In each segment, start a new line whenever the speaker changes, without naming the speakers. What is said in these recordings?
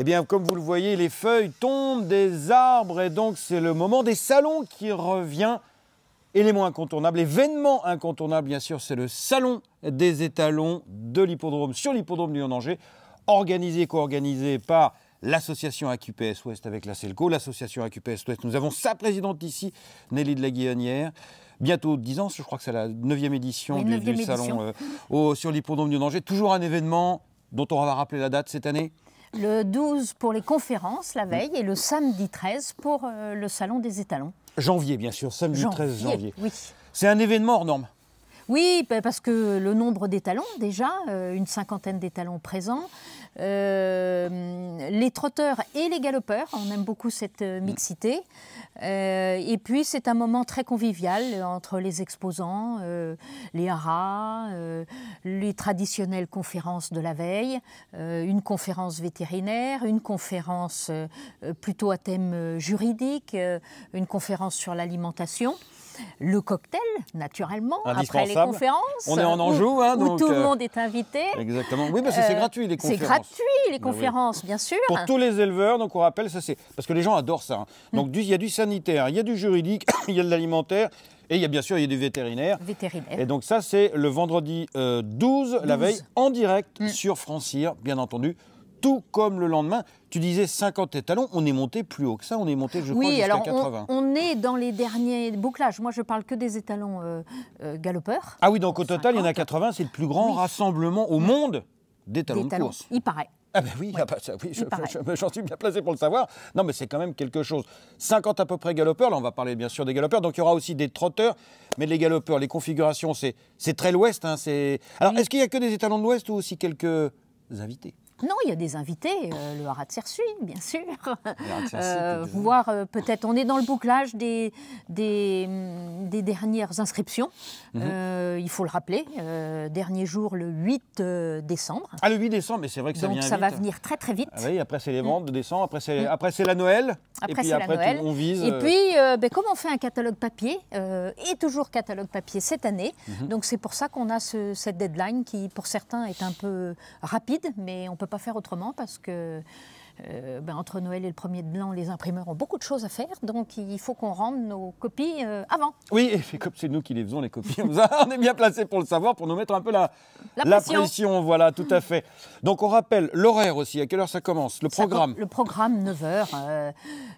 Eh bien, comme vous le voyez, les feuilles tombent des arbres et donc c'est le moment des salons qui revient. Élément incontournable, événement incontournable, bien sûr, c'est le salon des étalons de l'hippodrome sur l'hippodrome Lyon-Angers, organisé et co-organisé par l'association AQPS Ouest avec la CELCO, l'association AQPS Ouest. Nous avons sa présidente ici, Nelly de la Guillonnière. Bientôt 10 ans, je crois que c'est la 9e édition du, salon euh, sur l'hippodrome du danger Toujours un événement dont on va rappeler la date cette année
le 12 pour les conférences la veille et le samedi 13 pour euh, le salon des étalons.
Janvier, bien sûr, samedi 13 janvier. C'est un événement hors norme.
Oui, ben, parce que le nombre d'étalons, déjà, euh, une cinquantaine d'étalons présents, euh, les trotteurs et les galopeurs. On aime beaucoup cette euh, mm. mixité. Euh, et puis c'est un moment très convivial entre les exposants, les haras, les traditionnelles conférences de la veille, une conférence vétérinaire, une conférence plutôt à thème juridique, une conférence sur l'alimentation le cocktail, naturellement, après les conférences. On est en Anjou, où, hein, tout le monde est invité.
Exactement. Oui, parce c'est gratuit, les conférences
gratuit, les ben conférences, bien sûr. Pour tous
les éleveurs, donc on rappelle, ça c'est. Parce que les gens adorent ça. Hein. Mm. Donc il y a du sanitaire, il y a du juridique, il y a de l'alimentaire. Et il y a bien sûr, il y a des vétérinaires.
Vétérinaire. Et
donc ça, c'est le vendredi 12, euh, la veille, en direct mm. sur Francir, bien entendu tout comme le lendemain. Tu disais 50 étalons, on est monté plus haut que ça, on est monté, je crois, jusqu'à 80. On, on
est dans les derniers bouclages. Moi, je parle que des étalons euh, euh, galopeurs.
Ah oui, donc au total, il y en a 80, c'est le plus grand rassemblement au mm. monde des talons de Il paraît. Ah ben oui, ah ben ça, oui j'en suis bien placé pour le savoir. Non, mais c'est quand même quelque chose. 50 à peu près galopeurs, là on va parler bien sûr des galopeurs, donc il y aura aussi des trotteurs, mais les galopeurs, les configurations, c'est très l'ouest. Hein, alors est-ce qu'il n'y a que des étalons de l'ouest ou aussi quelques invités
non, il y a des invités, euh, le Harat de bien sûr. Euh, voir euh, peut-être, on est dans le bouclage des, des, mm, dernières inscriptions. Mhm. Euh, il faut le rappeler, dernier jour le 8 décembre.
Ah, le 8 décembre, mais c'est vrai que ça Donc, ça va venir
très très vite. Ah oui,
après c'est les ventes de décembre, après c'est mm. la Noël. Après, c'est la Noël. et euh, puis,
euh, ben, comme on fait un catalogue papier, euh, et toujours catalogue papier cette année, mhm. donc c'est pour ça qu'on a ce, cette deadline qui, pour certains, est un peu rapide, mais on ne peut pas faire autrement parce que euh, ben, entre Noël et le 1er de blanc, les imprimeurs ont beaucoup de choses à faire, donc il faut qu'on rende nos copies euh, avant.
Oui, et comme c'est nous qui les faisons, les copies, on est bien placés pour le savoir, pour nous mettre un peu la, pression. Voilà, tout à fait. Donc on rappelle l'horaire aussi, à quelle heure ça commence Le programme Le
programme, 9h,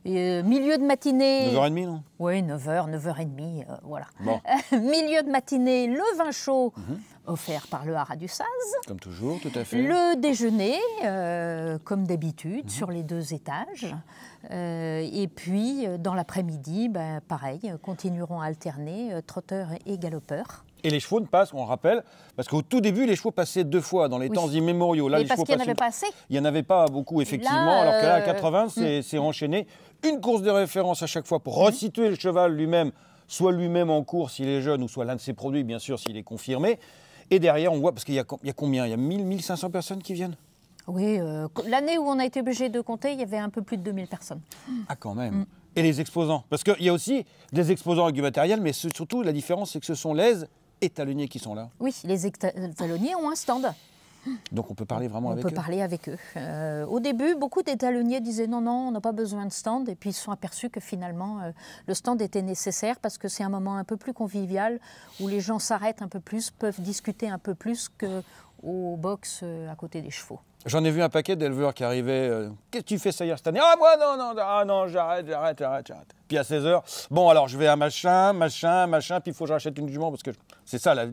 euh, milieu de matinée. 9h30, non Oui, 9h, 9h30, voilà. milieu de matinée, le vin chaud. Mhm offert par le Haras du Saz.
Comme toujours, tout à fait. Le
déjeuner, euh, comme d'habitude, mhm. sur les deux étages. Euh, et puis, euh, dans l'après-midi, ben pareil, continueront à alterner trotteurs et galopeurs.
Et les chevaux ne passent, on rappelle, parce qu'au tout début, les chevaux passaient deux fois dans les temps immémoriaux. Là, Mais parce qu'il n'y en avait pas assez. Il n'y en avait pas beaucoup, effectivement, alors que là, à 80, hmm. c'est enchaîné. Une course de référence à chaque fois pour hmm. resituer le cheval lui-même, soit lui-même en course s'il est jeune, ou soit l'un de ses produits, bien sûr, s'il est confirmé. Et derrière, on voit, parce qu'il y, a combien Il y a 1000, 1500 personnes qui viennent
Oui, euh, l'année où on a été obligé de compter, il y avait un peu plus de 2000 personnes.
Ah, quand même mm. Et les exposants Parce qu'il y a aussi des exposants avec du matériel, mais surtout, la différence, c'est que ce sont les étalonniers qui sont là.
Oui, les étalonniers ont un stand.
Donc on peut parler vraiment avec eux On peut parler
avec eux. Euh, au début, beaucoup d'étalonniers disaient non, non, on n'a pas besoin de stand. Et puis ils se sont aperçus que finalement, euh, le stand était nécessaire parce que c'est un moment un peu plus convivial où les gens s'arrêtent un peu plus, peuvent discuter un peu plus qu'au box euh, à côté des chevaux.
J'en ai vu un paquet d'éleveurs qui arrivaient. Qu'est-ce que tu fais ça hier cette année Ah, moi, non, non, ah, non, j'arrête, j'arrête, j'arrête, j'arrête. Puis à 16h, bon, alors je vais à machin, machin, machin, puis il faut que je rachète une jument parce que c'est ça la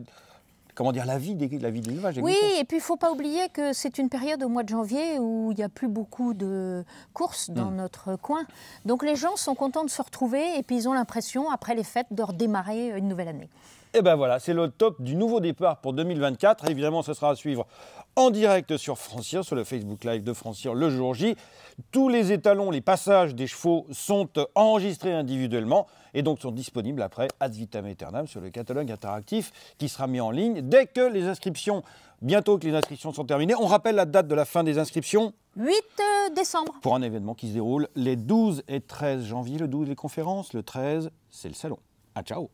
comment dire, la vie des, la vie des oui,
et puis il ne faut pas oublier que c'est une période au mois de janvier où il n'y a plus beaucoup de courses dans hmm. notre coin. Donc les gens sont contents de se retrouver et puis ils ont l'impression, après les fêtes, de redémarrer une nouvelle année.
Et eh ben voilà, c'est le top du nouveau départ pour 2024. Évidemment, ce sera à suivre en direct sur Francir, sur le Facebook Live de Francir le jour J. Tous les étalons, les passages des chevaux sont enregistrés individuellement et donc sont disponibles après ad vitam aeternam sur le catalogue interactif qui sera mis en ligne dès que les inscriptions, bientôt que les inscriptions sont terminées. On rappelle la date de la fin des inscriptions
8 euh, décembre.
Pour un événement qui se déroule les 12 et 13 janvier. Le 12, les conférences. Le 13, c'est le salon. À ciao.